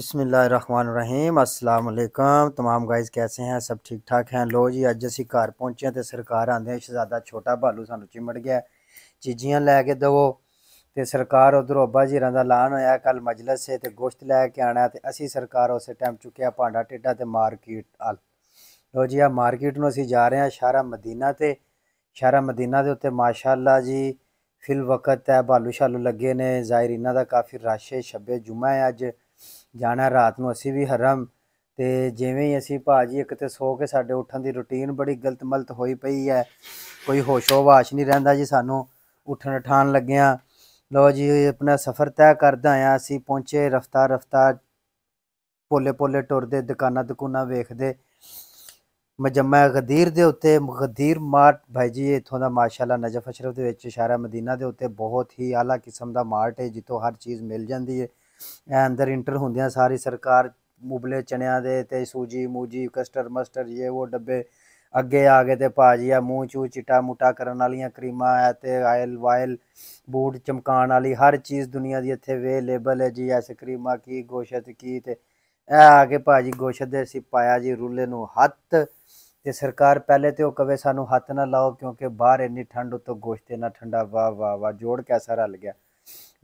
अस्सलाम असलकम तमाम गाइज कैसे हैं सब ठीक ठाक हैं लो जी अज असी घर पहुँचे तो सरकार आंदे शहजादा छोटा भालू सानू चिमट गया चीजियां लैके दवो तो सरकार उधरों अब्बा जी का लान होया कल मजलस से तो गोश्त लैके आना तो असी सरकार उस टाइम चुकया भांडा टेडा तो मार्केट अल लो जी आ मार्केट में असी जा रहे हैं शारा मदीना से शारा मदीना के उत्ते माशाला जी फिल वक्त है भालू शालू लगे ने जाहिर इन्हों का काफ़ी रश है छब्बे जुमा है अज ਜਾਣਾ ਰਾਤ ਨੂੰ ਅਸੀਂ ਵੀ ਹਰਮ ਤੇ ਜਿਵੇਂ ਹੀ ਅਸੀਂ ਭਾਜੀ ਇੱਕ ਤੇ ਸੋ ਕੇ ਸਾਡੇ ਉੱਠਣ ਦੀ ਰੁਟੀਨ ਬੜੀ ਗਲਤ ਮਲਤ ਹੋਈ ਪਈ ਹੈ ਕੋਈ ਹੋਸ਼ੋਵਾਸ਼ ਵਾਸ ਨਹੀਂ ਰਹਿੰਦਾ ਜੀ ਸਾਨੂੰ ਉੱਠਣ ਠਾਣ ਲੱਗਿਆ ਲੋ ਜੀ ਆਪਣਾ ਸਫ਼ਰ ਤੈਅ ਕਰਦਾ ਆ ਅਸੀਂ ਪਹੁੰਚੇ ਰਫਤਾ ਰਫਤਾ ਪੋਲੇ ਪੋਲੇ ਟੁਰਦੇ ਦੁਕਾਨਾਂ ਦੁਕਾਨਾਂ ਵੇਖਦੇ ਮਜਮਾ ਗਦੀਰ ਦੇ ਉੱਤੇ ਗਦੀਰ ਮਾਰਟ ਭਾਈ ਜੀ ਇਥੋਂ ਦਾ ਮਾਸ਼ਾਅੱਲਾ ਨਜਫ ਅਸ਼ਰਫ ਦੇ ਵਿੱਚ ਇਸ਼ਾਰਾ ਮਦੀਨਾ ਦੇ ਉੱਤੇ ਬਹੁਤ ਹੀ ਆਲਾ ਕਿਸਮ ਦਾ ਮਾਰਟ ਹੈ ਜਿੱਥੋਂ ਹਰ ਚੀਜ਼ ਮਿਲ ਜਾਂਦੀ ਹੈ अंदर इंटर होंदियां सारी सरकार ਉਬਲੇ ਚਣਿਆਂ ਦੇ ਤੇ ਸੂਜੀ ਮੂਜੀ ਕਸਟਰ ਮਸਟਰ ਇਹ ਉਹ ਡੱਬੇ ਅੱਗੇ ਆ ਗਏ ਤੇ ਭਾਜੀ ਆ ਮੂੰਹ ਚੂ ਚਿਟਾ ਮੁਟਾ ਕਰਨ ਵਾਲੀਆਂ ਕਰੀਮਾਂ ਆ ਤੇ ਆਇਲ ਵਾਇਲ ਬੂਟ ਚਮਕਾਣ ਵਾਲੀ ਹਰ ਚੀਜ਼ ਦੁਨੀਆ ਦੀ ਇੱਥੇ ਅਵੇਲੇਬਲ ਹੈ ਜੀ ਐਸਕ੍ਰੀਮਾਂ ਕੀ ਗੋਸ਼ਤ ਕੀ ਤੇ ਇਹ ਆ ਕੇ ਭਾਜੀ ਗੋਸ਼ਤ ਦੇ ਅਸੀਂ ਪਾਇਆ ਜੀ ਰੂਲੇ ਨੂੰ ਹੱਥ ਤੇ ਸਰਕਾਰ ਪਹਿਲੇ ਤੇ ਉਹ ਕਵੇ ਸਾਨੂੰ ਹੱਥ ਨਾ ਲਾਓ ਕਿਉਂਕਿ ਬਾਹਰ ਇੰਨੀ ਠੰਡ ਉਤੋਂ ਗੋਸ਼ਤ ਨਾ ਠੰਡਾ ਵਾ ਵਾ ਵਾ ਜੋੜ ਕੈਸਾ ਰਲ ਗਿਆ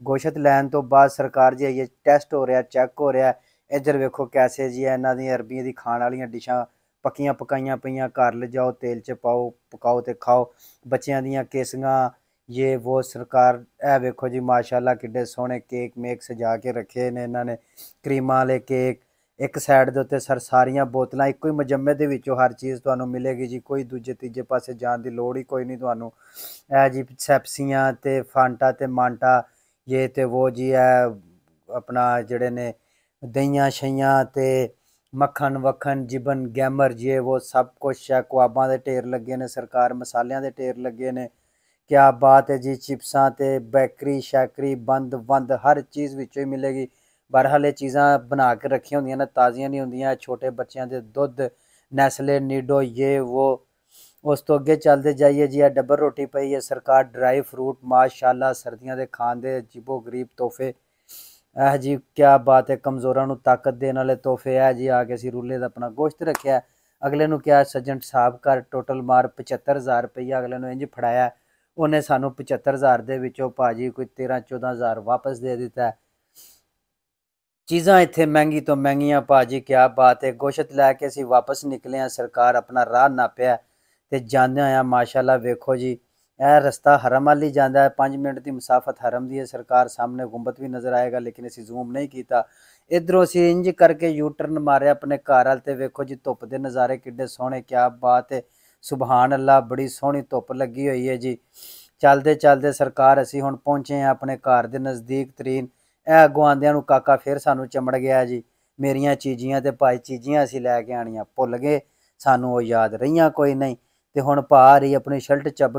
ਗੋਸ਼ਤ ਲੈਣ ਤੋਂ ਬਾਅਦ ਸਰਕਾਰ ਜੀ ਇਹ ਟੈਸਟ ਹੋ ਰਿਹਾ ਚੈੱਕ ਹੋ ਰਿਹਾ ਇੱਧਰ ਵੇਖੋ ਕੈਸੇ ਜੀ ਇਹਨਾਂ ਦੀਆਂ ਅਰਬੀਆਂ ਦੀ ਖਾਣ ਵਾਲੀਆਂ ਡਿਸ਼ਾਂ ਪੱਕੀਆਂ ਪਕਾਈਆਂ ਪਈਆਂ ਘਰ ਲਿਜਾਓ ਤੇਲ 'ਚ ਪਾਓ ਪਕਾਓ ਤੇ ਖਾਓ ਬੱਚਿਆਂ ਦੀਆਂ ਕੇਸੀਆਂ ਇਹ ਉਹ ਸਰਕਾਰ ਇਹ ਵੇਖੋ ਜੀ ਮਾਸ਼ਾਅੱਲਾ ਕਿੱਡੇ ਸੋਹਣੇ ਕੇਕ ਮੇਕ ਸਜਾ ਕੇ ਰੱਖੇ ਨੇ ਇਹਨਾਂ ਨੇ ਕਰੀਮਾਂ ਵਾਲੇ ਕੇਕ ਇੱਕ ਸਾਈਡ ਦੇ ਉੱਤੇ ਸਰ ਸਾਰੀਆਂ ਬੋਤਲਾਂ ਇੱਕੋ ਹੀ ਮਜਮੇ ਦੇ ਵਿੱਚੋਂ ਹਰ ਚੀਜ਼ ਤੁਹਾਨੂੰ ਮਿਲੇਗੀ ਜੀ ਕੋਈ ਦੂਜੇ ਤੀਜੇ ਪਾਸੇ ਜਾਣ ਦੀ ਲੋੜ ਹੀ ਕੋਈ ਨਹੀਂ ਤੁਹਾਨੂੰ ਇਹ ਜੀ ਸੈਪਸੀਆਂ ਤੇ ਫਾਂਟਾ ਤੇ ਮਾਂਟਾ ये ते वो जी है अपना जड़े ने देहियां शेहियां ते मक्खन वक्खन जिबन गैमर ये वो सब कुछ है कुआबा दे ढेर लगे न सरकार मसालेआं दे ढेर लगे ने क्या बात है जी चिप्सा तो बेकरी शेकरी बंद बंद हर चीज़ बिचों ही मिलेगी बहरहाल एह् चीज़ा बना के रखी होंगे न ताज़िया नहीं होंदियां छोटे बच्चेआं दे दुद्ध नैस्ले नीडो जे वो ਉਸ ਤੋਂ ਅੱਗੇ ਚੱਲਦੇ ਜਾਈਏ ਜੀ ਆ ਡੱਬਰ ਰੋਟੀ ਪਈ ਹੈ ਸਰਕਾਰ ਡਰਾਈ ਫਰੂਟ ਮਾਸ਼ਾਅੱਲਾ ਸਰਦੀਆਂ ਦੇ ਖਾਣ ਦੇ ਅਜੀਬੋ ਗਰੀਬ ਤੋਹਫੇ ਇਹ ਜੀ ਕੀ ਬਾਤ ਹੈ ਕਮਜ਼ੋਰਾਂ ਨੂੰ ਤਾਕਤ ਦੇਣ ਵਾਲੇ ਤੋਹਫੇ ਹੈ ਜੀ ਆ ਕੇ ਅਸੀਂ ਰੂਲੇ ਦਾ ਆਪਣਾ ਗੋਸ਼ਤ ਰੱਖਿਆ ਅਗਲੇ ਨੂੰ ਕਿਹਾ ਸੱਜਣ ਸਾਹਿਬ ਕਰ ਟੋਟਲ ਮਾਰ 75000 ਰੁਪਈਆ ਅਗਲੇ ਨੂੰ ਇੰਜ ਫੜਾਇਆ ਉਹਨੇ ਸਾਨੂੰ 75000 ਦੇ ਵਿੱਚੋਂ ਭਾਜੀ ਕੋਈ 13 14000 ਵਾਪਸ ਦੇ ਦਿੱਤਾ ਚੀਜ਼ਾਂ ਇੱਥੇ ਮਹਿੰਗੀ ਤੋਂ ਮਹਿੰਗੀਆਂ ਭਾਜੀ ਕੀ ਬਾਤ ਹੈ ਗੋਸ਼ਤ ਲੈ ਕੇ ਅਸੀਂ ਵਾਪਸ ਨਿਕਲੇ ਆ ਸਰਕਾਰ ਆਪਣਾ ਰਾਹ ਨਾਪਿਆ ਤੇ ਜਾਂਦਿਆਂ ਆ ਮਾਸ਼ਾਅੱਲਾ ਵੇਖੋ ਜੀ ਇਹ ਰਸਤਾ ਹਰਮ ਵਾਲੀ ਜਾਂਦਾ ਹੈ 5 ਮਿੰਟ ਦੀ ਮੁਸਾਫਤ ਹਰਮ ਦੀ ਹੈ ਸਰਕਾਰ ਸਾਹਮਣੇ ਗੁੰਬਦ ਵੀ ਨਜ਼ਰ ਆਏਗਾ ਲੇਕਿਨ ਅਸੀਂ ਜ਼ੂਮ ਨਹੀਂ ਕੀਤਾ ਇਧਰੋਂ ਅਸੀਂ ਇੰਜ ਕਰਕੇ ਯੂ ਟਰਨ ਮਾਰਿਆ ਆਪਣੇ ਘਰ ਵਾਲ ਤੇ ਵੇਖੋ ਜੀ ਧੁੱਪ ਦੇ ਨਜ਼ਾਰੇ ਕਿੱਡੇ ਸੋਹਣੇ ਕਿਆ ਬਾਤ ਹੈ ਸੁਭਾਨ ਅੱਲਾ ਬੜੀ ਸੋਹਣੀ ਧੁੱਪ ਲੱਗੀ ਹੋਈ ਹੈ ਜੀ ਚੱਲਦੇ ਚੱਲਦੇ ਸਰਕਾਰ ਅਸੀਂ ਹੁਣ ਪਹੁੰਚੇ ਆ ਆਪਣੇ ਘਰ ਦੇ ਨਜ਼ਦੀਕ ਤਰੀਨ ਇਹ ਅਗਵਾਂਦਿਆਂ ਨੂੰ ਕਾਕਾ ਫੇਰ ਸਾਨੂੰ ਚਮੜ ਗਿਆ ਜੀ ਮੇਰੀਆਂ ਚੀਜ਼ੀਆਂ ਤੇ ਭਾਈ ਚੀਜ਼ੀਆਂ ਅਸੀਂ ਲੈ ਕੇ ਆਣੀਆਂ ਭੁੱਲ ਗਏ ਸਾਨੂੰ ਉਹ ਯਾਦ ਰਹੀਆਂ ਕੋਈ ਨਹੀਂ ਤੇ ਹੁਣ ਭਾਰ ਹੀ ਆਪਣੀ ਸ਼ਰਟ ਚੱਬ